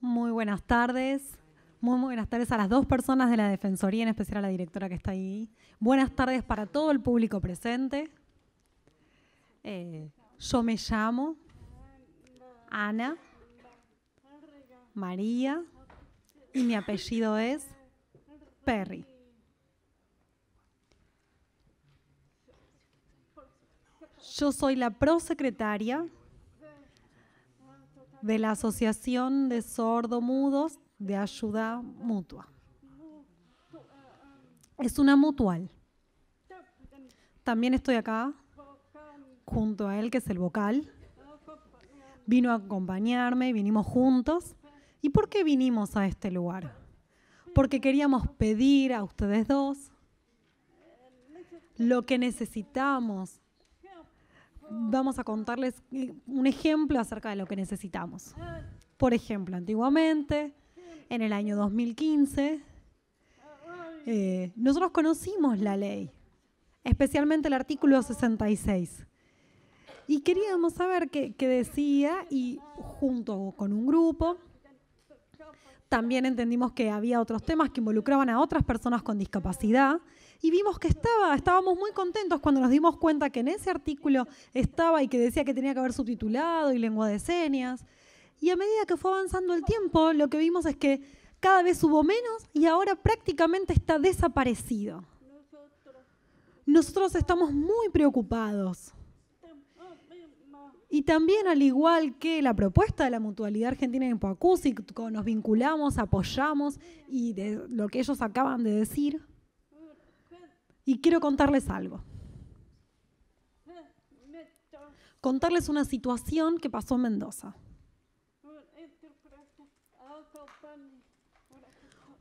Muy buenas tardes. Muy, buenas tardes a las dos personas de la Defensoría, en especial a la directora que está ahí. Buenas tardes para todo el público presente. Eh, yo me llamo Ana María y mi apellido es Perry. Yo soy la prosecretaria de la Asociación de Sordomudos de Ayuda Mutua. Es una mutual. También estoy acá junto a él, que es el vocal. Vino a acompañarme, vinimos juntos. ¿Y por qué vinimos a este lugar? Porque queríamos pedir a ustedes dos lo que necesitamos vamos a contarles eh, un ejemplo acerca de lo que necesitamos. Por ejemplo, antiguamente, en el año 2015, eh, nosotros conocimos la ley, especialmente el artículo 66. Y queríamos saber qué, qué decía y junto con un grupo también entendimos que había otros temas que involucraban a otras personas con discapacidad y vimos que estaba, estábamos muy contentos cuando nos dimos cuenta que en ese artículo estaba y que decía que tenía que haber subtitulado y lengua de señas. Y a medida que fue avanzando el tiempo, lo que vimos es que cada vez hubo menos y ahora prácticamente está desaparecido. Nosotros estamos muy preocupados y también, al igual que la propuesta de la Mutualidad Argentina en Poacuzzi, nos vinculamos, apoyamos y de lo que ellos acaban de decir. Y quiero contarles algo. Contarles una situación que pasó en Mendoza.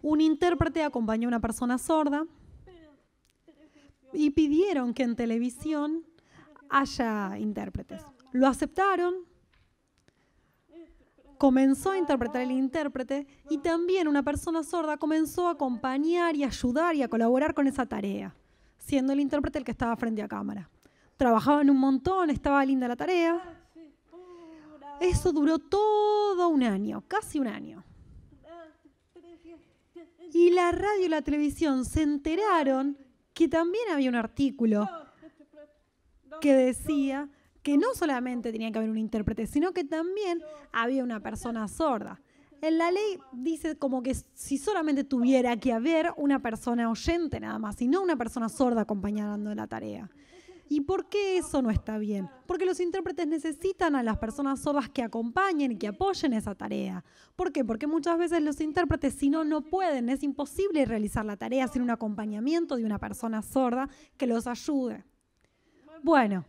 Un intérprete acompañó a una persona sorda y pidieron que en televisión haya intérpretes. Lo aceptaron, comenzó a interpretar el intérprete y también una persona sorda comenzó a acompañar y ayudar y a colaborar con esa tarea, siendo el intérprete el que estaba frente a cámara. Trabajaban un montón, estaba linda la tarea. Eso duró todo un año, casi un año. Y la radio y la televisión se enteraron que también había un artículo que decía que no solamente tenía que haber un intérprete, sino que también había una persona sorda. En la ley dice como que si solamente tuviera que haber una persona oyente nada más, y no una persona sorda acompañando la tarea. ¿Y por qué eso no está bien? Porque los intérpretes necesitan a las personas sordas que acompañen, y que apoyen esa tarea. ¿Por qué? Porque muchas veces los intérpretes, si no, no pueden, es imposible realizar la tarea sin un acompañamiento de una persona sorda que los ayude. Bueno.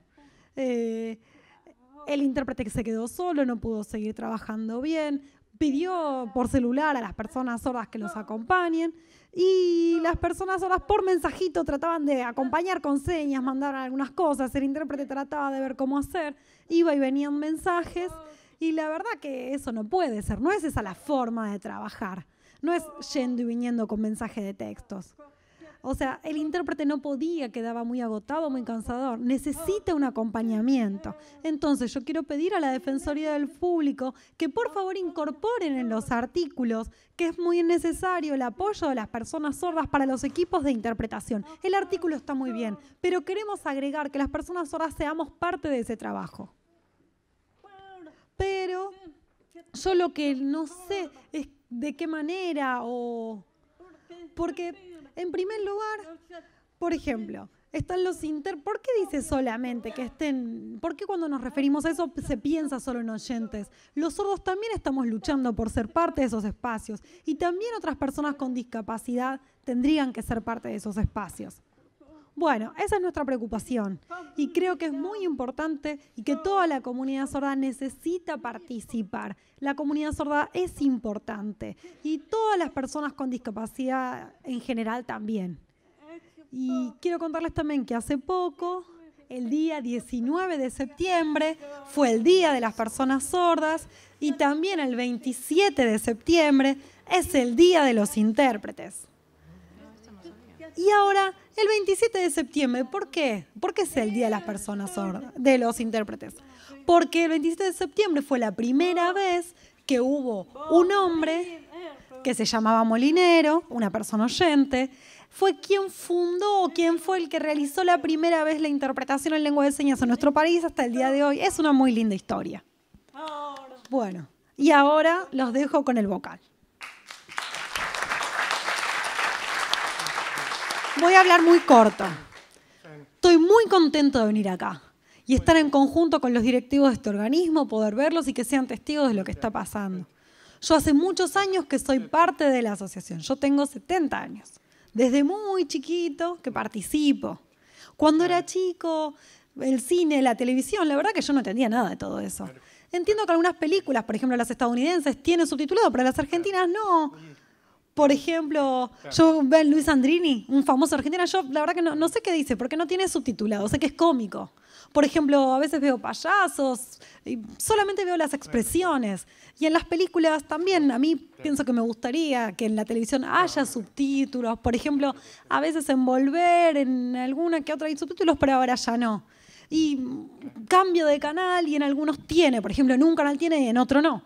Eh, ah, el intérprete que se quedó solo, no pudo seguir trabajando bien, pidió por celular a las personas sordas que los ah. acompañen y las personas sordas por mensajito trataban de acompañar con señas, mandar algunas cosas, el intérprete trataba de ver cómo hacer, iba y venían mensajes ah, y la verdad que eso no puede ser, no es esa la forma de trabajar, no es yendo y viniendo con mensajes de textos. O sea, el intérprete no podía, quedaba muy agotado, muy cansador. Necesita un acompañamiento. Entonces, yo quiero pedir a la Defensoría del Público que por favor incorporen en los artículos que es muy necesario el apoyo de las personas sordas para los equipos de interpretación. El artículo está muy bien, pero queremos agregar que las personas sordas seamos parte de ese trabajo. Pero yo lo que no sé es de qué manera o... Porque en primer lugar, por ejemplo, están los inter. ¿Por qué dice solamente que estén? ¿Por qué cuando nos referimos a eso se piensa solo en oyentes? Los sordos también estamos luchando por ser parte de esos espacios y también otras personas con discapacidad tendrían que ser parte de esos espacios. Bueno, esa es nuestra preocupación y creo que es muy importante y que toda la comunidad sorda necesita participar. La comunidad sorda es importante y todas las personas con discapacidad en general también. Y quiero contarles también que hace poco, el día 19 de septiembre, fue el Día de las Personas Sordas y también el 27 de septiembre es el Día de los Intérpretes. Y ahora, el 27 de septiembre, ¿por qué? ¿Por qué es el Día de las Personas Sordas, de los intérpretes? Porque el 27 de septiembre fue la primera vez que hubo un hombre que se llamaba Molinero, una persona oyente, fue quien fundó quien fue el que realizó la primera vez la interpretación en lengua de señas en nuestro país hasta el día de hoy. Es una muy linda historia. Bueno, y ahora los dejo con el vocal. Voy a hablar muy corto. Estoy muy contento de venir acá y estar en conjunto con los directivos de este organismo, poder verlos y que sean testigos de lo que está pasando. Yo hace muchos años que soy parte de la asociación. Yo tengo 70 años. Desde muy chiquito que participo. Cuando era chico, el cine, la televisión, la verdad que yo no entendía nada de todo eso. Entiendo que algunas películas, por ejemplo las estadounidenses, tienen subtitulado, pero las argentinas no. Por ejemplo, yo veo a Luis Andrini, un famoso argentino, yo la verdad que no, sé qué dice, porque no tiene subtitulado, sé que es cómico. Por ejemplo, a veces veo payasos, y solamente veo las expresiones. Y en las películas también, a mí pienso que me gustaría que en la televisión ah. haya subtítulos. Por ejemplo, a veces envolver en alguna que otra hay subtítulos, pero ahora ya no. Y cambio de canal y en algunos tiene, por ejemplo, en un canal tiene y en otro no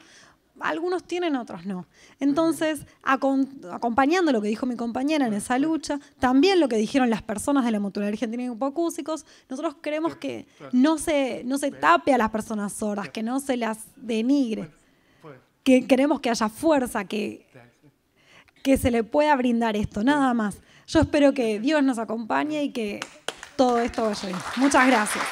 algunos tienen, otros no. Entonces, acompañando lo que dijo mi compañera en esa lucha, también lo que dijeron las personas de la Mutualidad Argentina poco Hipocúsicos, nosotros queremos que no se, no se tape a las personas sordas, que no se las denigre, que queremos que haya fuerza, que, que se le pueda brindar esto, nada más. Yo espero que Dios nos acompañe y que todo esto vaya bien. Muchas gracias.